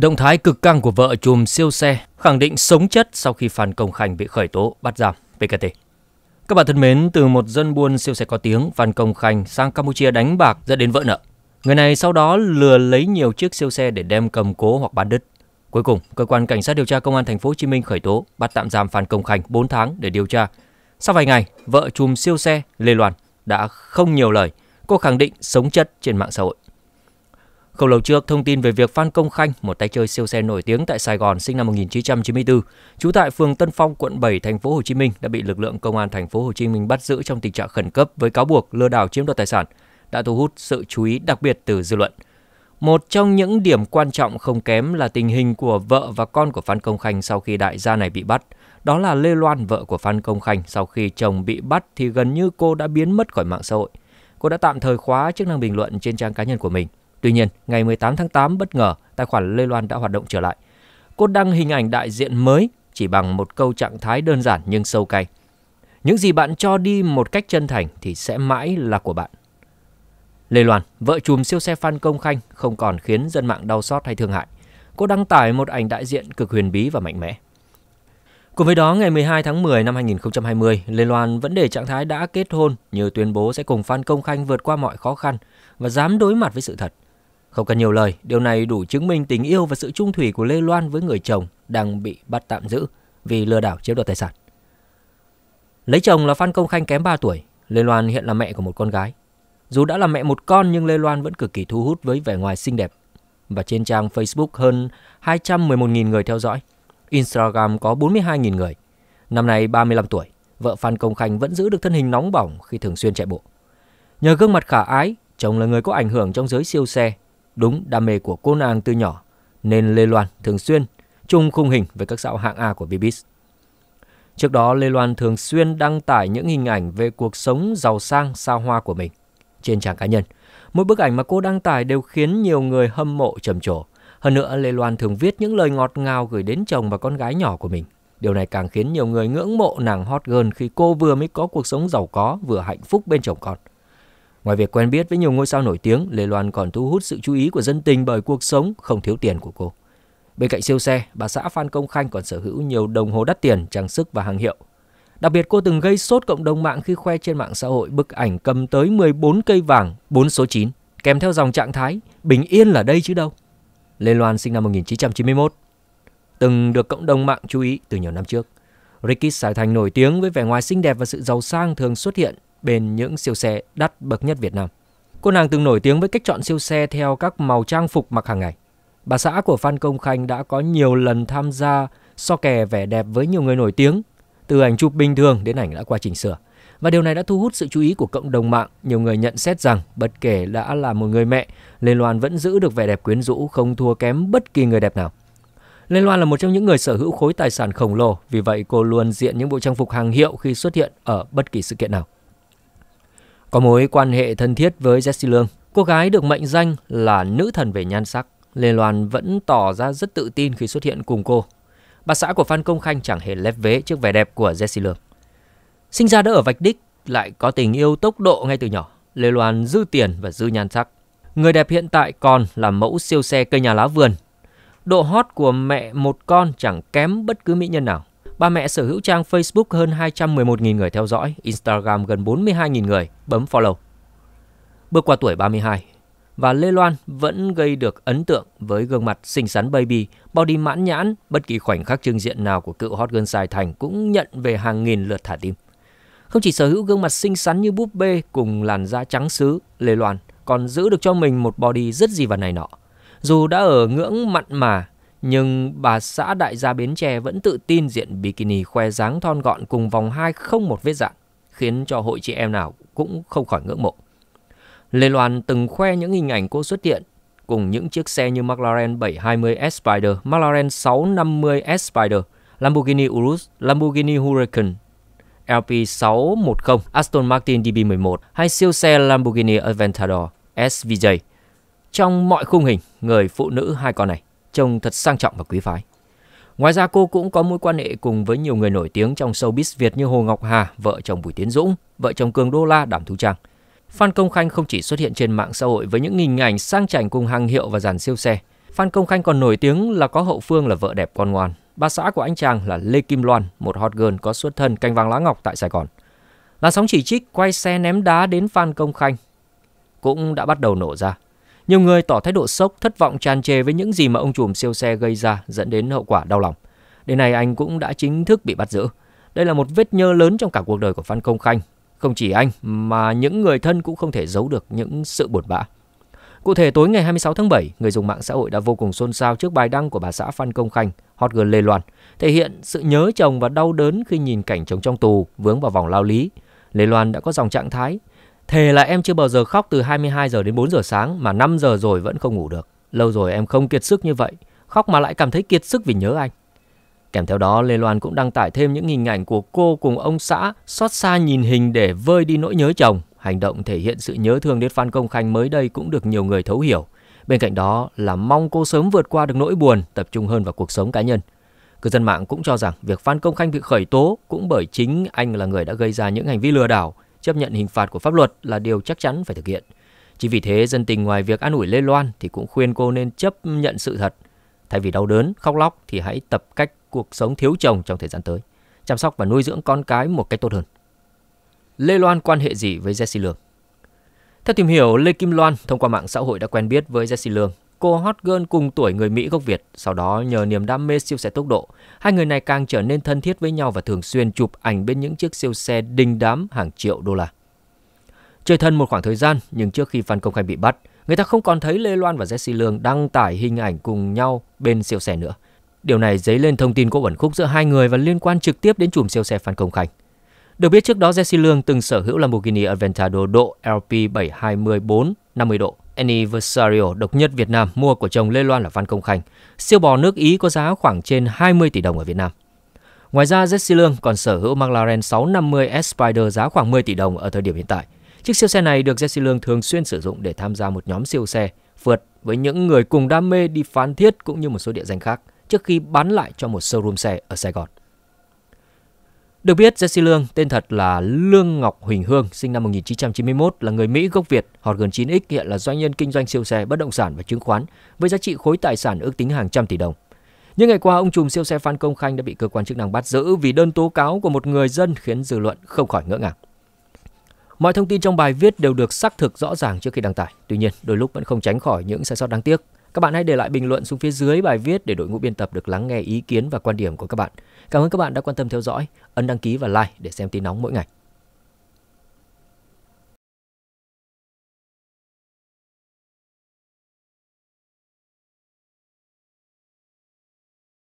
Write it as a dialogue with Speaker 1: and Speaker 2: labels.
Speaker 1: Động thái cực căng của vợ chùm siêu xe khẳng định sống chất sau khi Phan Công Khanh bị khởi tố bắt giam PKT. Các bạn thân mến, từ một dân buôn siêu xe có tiếng, Phan Công Khanh sang Campuchia đánh bạc dẫn đến vỡ nợ. Người này sau đó lừa lấy nhiều chiếc siêu xe để đem cầm cố hoặc bán đứt. Cuối cùng, cơ quan cảnh sát điều tra công an thành phố Hồ Chí Minh khởi tố, bắt tạm giam Phan Công Khanh 4 tháng để điều tra. Sau vài ngày, vợ chùm siêu xe Lê Loan đã không nhiều lời, cô khẳng định sống chất trên mạng xã hội. Không lâu trước, thông tin về việc Phan Công Khanh, một tay chơi siêu xe nổi tiếng tại Sài Gòn sinh năm 1994, trú tại phường Tân Phong, quận 7, thành phố Hồ Chí Minh đã bị lực lượng công an thành phố Hồ Chí Minh bắt giữ trong tình trạng khẩn cấp với cáo buộc lừa đảo chiếm đoạt tài sản, đã thu hút sự chú ý đặc biệt từ dư luận. Một trong những điểm quan trọng không kém là tình hình của vợ và con của Phan Công Khanh sau khi đại gia này bị bắt. Đó là Lê Loan, vợ của Phan Công Khanh. Sau khi chồng bị bắt thì gần như cô đã biến mất khỏi mạng xã hội. Cô đã tạm thời khóa chức năng bình luận trên trang cá nhân của mình. Tuy nhiên, ngày 18 tháng 8 bất ngờ, tài khoản Lê Loan đã hoạt động trở lại. Cô đăng hình ảnh đại diện mới chỉ bằng một câu trạng thái đơn giản nhưng sâu cay. Những gì bạn cho đi một cách chân thành thì sẽ mãi là của bạn. Lê Loan, vợ chùm siêu xe Phan Công Khanh không còn khiến dân mạng đau xót hay thương hại. Cô đăng tải một ảnh đại diện cực huyền bí và mạnh mẽ. Cùng với đó, ngày 12 tháng 10 năm 2020, Lê Loan vẫn để trạng thái đã kết hôn như tuyên bố sẽ cùng Phan Công Khanh vượt qua mọi khó khăn và dám đối mặt với sự thật. Không cần nhiều lời, điều này đủ chứng minh tình yêu và sự trung thủy của Lê Loan với người chồng đang bị bắt tạm giữ vì lừa đảo chiếm đoạt tài sản. Lấy chồng là Phan Công Khanh kém 3 tuổi, Lê Loan hiện là mẹ của một con gái. Dù đã là mẹ một con nhưng Lê Loan vẫn cực kỳ thu hút với vẻ ngoài xinh đẹp. Và trên trang Facebook hơn 211.000 người theo dõi, Instagram có 42.000 người. Năm nay 35 tuổi, vợ Phan Công Khanh vẫn giữ được thân hình nóng bỏng khi thường xuyên chạy bộ. Nhờ gương mặt khả ái, chồng là người có ảnh hưởng trong giới siêu xe Đúng đam mê của cô nàng từ nhỏ nên Lê Loan thường xuyên chung khung hình với các dạo hạng A của Bibis. Trước đó, Lê Loan thường xuyên đăng tải những hình ảnh về cuộc sống giàu sang xa hoa của mình trên trang cá nhân. Mỗi bức ảnh mà cô đăng tải đều khiến nhiều người hâm mộ trầm trồ. Hơn nữa, Lê Loan thường viết những lời ngọt ngào gửi đến chồng và con gái nhỏ của mình. Điều này càng khiến nhiều người ngưỡng mộ nàng hot girl khi cô vừa mới có cuộc sống giàu có vừa hạnh phúc bên chồng con. Ngoài việc quen biết với nhiều ngôi sao nổi tiếng, Lê Loan còn thu hút sự chú ý của dân tình bởi cuộc sống không thiếu tiền của cô. Bên cạnh siêu xe, bà xã Phan Công Khanh còn sở hữu nhiều đồng hồ đắt tiền, trang sức và hàng hiệu. Đặc biệt cô từng gây sốt cộng đồng mạng khi khoe trên mạng xã hội bức ảnh cầm tới 14 cây vàng, 4 số 9, kèm theo dòng trạng thái bình yên là đây chứ đâu. Lê Loan sinh năm 1991, từng được cộng đồng mạng chú ý từ nhiều năm trước. Ricky Sài Thành nổi tiếng với vẻ ngoài xinh đẹp và sự giàu sang thường xuất hiện bên những siêu xe đắt bậc nhất Việt Nam. Cô nàng từng nổi tiếng với cách chọn siêu xe theo các màu trang phục mặc hàng ngày. Bà xã của Phan Công Khanh đã có nhiều lần tham gia so kè vẻ đẹp với nhiều người nổi tiếng, từ ảnh chụp bình thường đến ảnh đã qua chỉnh sửa. Và điều này đã thu hút sự chú ý của cộng đồng mạng, nhiều người nhận xét rằng bất kể đã là một người mẹ, Lê Loan vẫn giữ được vẻ đẹp quyến rũ không thua kém bất kỳ người đẹp nào. Lê Loan là một trong những người sở hữu khối tài sản khổng lồ, vì vậy cô luôn diện những bộ trang phục hàng hiệu khi xuất hiện ở bất kỳ sự kiện nào. Có mối quan hệ thân thiết với Jessie Lương, cô gái được mệnh danh là nữ thần về nhan sắc. Lê Loan vẫn tỏ ra rất tự tin khi xuất hiện cùng cô. Bà xã của Phan Công Khanh chẳng hề lép vế trước vẻ đẹp của Jessie Lương. Sinh ra đã ở Vạch Đích, lại có tình yêu tốc độ ngay từ nhỏ. Lê Loan dư tiền và dư nhan sắc. Người đẹp hiện tại còn là mẫu siêu xe cây nhà lá vườn. Độ hot của mẹ một con chẳng kém bất cứ mỹ nhân nào. Ba mẹ sở hữu trang Facebook hơn 211.000 người theo dõi, Instagram gần 42.000 người, bấm follow. Bước qua tuổi 32, và Lê Loan vẫn gây được ấn tượng với gương mặt xinh xắn baby, body mãn nhãn, bất kỳ khoảnh khắc trưng diện nào của cựu hot girl Sài Thành cũng nhận về hàng nghìn lượt thả tim. Không chỉ sở hữu gương mặt xinh xắn như búp bê cùng làn da trắng sứ, Lê Loan còn giữ được cho mình một body rất gì và này nọ. Dù đã ở ngưỡng mặn mà nhưng bà xã đại gia Bến Tre vẫn tự tin diện bikini khoe dáng thon gọn cùng vòng hai không một vết dạn, khiến cho hội chị em nào cũng không khỏi ngưỡng mộ. Lê Loan từng khoe những hình ảnh cô xuất hiện cùng những chiếc xe như McLaren 720 S Spider, McLaren 650 S Spider, Lamborghini Urus, Lamborghini Huracan, LP610, Aston Martin DB11 hay siêu xe Lamborghini Aventador SVJ. Trong mọi khung hình, người phụ nữ hai con này trông thật sang trọng và quý phái. Ngoài ra cô cũng có mối quan hệ cùng với nhiều người nổi tiếng trong showbiz Việt như Hồ Ngọc Hà, vợ chồng Bùi Tiến Dũng, vợ chồng Cường Đô La, Đàm Thu Trang. Phan Công Khanh không chỉ xuất hiện trên mạng xã hội với những hình ảnh sang chảnh cùng hàng hiệu và dàn siêu xe. Phan Công Khanh còn nổi tiếng là có hậu phương là vợ đẹp con ngoan. Bà xã của anh chàng là Lê Kim Loan, một hot girl có xuất thân canh vàng lá ngọc tại Sài Gòn. Là sóng chỉ trích quay xe ném đá đến Phan Công Khanh cũng đã bắt đầu nổ ra nhiều người tỏ thái độ sốc, thất vọng tràn trề với những gì mà ông chùm siêu xe gây ra dẫn đến hậu quả đau lòng. Đến nay anh cũng đã chính thức bị bắt giữ. Đây là một vết nhơ lớn trong cả cuộc đời của Phan Công Khanh. Không chỉ anh mà những người thân cũng không thể giấu được những sự buồn bã. Cụ thể tối ngày 26 tháng 7, người dùng mạng xã hội đã vô cùng xôn xao trước bài đăng của bà xã Phan Công Khanh, hot girl Lê Loan, thể hiện sự nhớ chồng và đau đớn khi nhìn cảnh chồng trong tù vướng vào vòng lao lý. Lê Loan đã có dòng trạng thái Thề là em chưa bao giờ khóc từ 22 giờ đến 4 giờ sáng mà 5 giờ rồi vẫn không ngủ được. Lâu rồi em không kiệt sức như vậy, khóc mà lại cảm thấy kiệt sức vì nhớ anh. Kèm theo đó, Lê Loan cũng đăng tải thêm những hình ảnh của cô cùng ông xã xót xa nhìn hình để vơi đi nỗi nhớ chồng. Hành động thể hiện sự nhớ thương đến Phan Công Khanh mới đây cũng được nhiều người thấu hiểu. Bên cạnh đó là mong cô sớm vượt qua được nỗi buồn, tập trung hơn vào cuộc sống cá nhân. Cư dân mạng cũng cho rằng việc Phan Công Khanh bị khởi tố cũng bởi chính anh là người đã gây ra những hành vi lừa đảo, chấp nhận hình phạt của pháp luật là điều chắc chắn phải thực hiện. Chỉ vì thế, dân tình ngoài việc an ủi Lê Loan thì cũng khuyên cô nên chấp nhận sự thật. Thay vì đau đớn, khóc lóc thì hãy tập cách cuộc sống thiếu chồng trong thời gian tới, chăm sóc và nuôi dưỡng con cái một cách tốt hơn. Lê Loan quan hệ gì với Jesse Lương? Theo tìm hiểu, Lê Kim Loan thông qua mạng xã hội đã quen biết với Jesse Lương Cô hot girl cùng tuổi người Mỹ gốc Việt, sau đó nhờ niềm đam mê siêu xe tốc độ, hai người này càng trở nên thân thiết với nhau và thường xuyên chụp ảnh bên những chiếc siêu xe đình đám hàng triệu đô la. Chơi thân một khoảng thời gian, nhưng trước khi Phan Công Khanh bị bắt, người ta không còn thấy Lê Loan và Jesse Lương đăng tải hình ảnh cùng nhau bên siêu xe nữa. Điều này dấy lên thông tin có uẩn khúc giữa hai người và liên quan trực tiếp đến chùm siêu xe Phan Công Khanh. Được biết trước đó Jesse Lương từng sở hữu Lamborghini Aventador độ LP 724 50 độ Anniversario độc nhất Việt Nam mua của chồng Lê Loan là Văn Công Khanh. Siêu bò nước Ý có giá khoảng trên 20 tỷ đồng ở Việt Nam. Ngoài ra, Jesse Lương còn sở hữu McLaren 650 S-Spider giá khoảng 10 tỷ đồng ở thời điểm hiện tại. Chiếc siêu xe này được Jesse Lương thường xuyên sử dụng để tham gia một nhóm siêu xe vượt với những người cùng đam mê đi phán thiết cũng như một số địa danh khác trước khi bán lại cho một showroom xe ở Sài Gòn. Được biết, Jesse Lương tên thật là Lương Ngọc Huỳnh Hương, sinh năm 1991, là người Mỹ gốc Việt, họ gần 9X, hiện là doanh nhân kinh doanh siêu xe, bất động sản và chứng khoán, với giá trị khối tài sản ước tính hàng trăm tỷ đồng. Những ngày qua, ông trùm siêu xe Phan Công Khanh đã bị cơ quan chức năng bắt giữ vì đơn tố cáo của một người dân khiến dư luận không khỏi ngỡ ngàng. Mọi thông tin trong bài viết đều được xác thực rõ ràng trước khi đăng tải. Tuy nhiên, đôi lúc vẫn không tránh khỏi những sai sót đáng tiếc. Các bạn hãy để lại bình luận xuống phía dưới bài viết để đội ngũ biên tập được lắng nghe ý kiến và quan điểm của các bạn. Cảm ơn các bạn đã quan tâm theo dõi, ấn đăng ký và like để xem tin nóng mỗi ngày.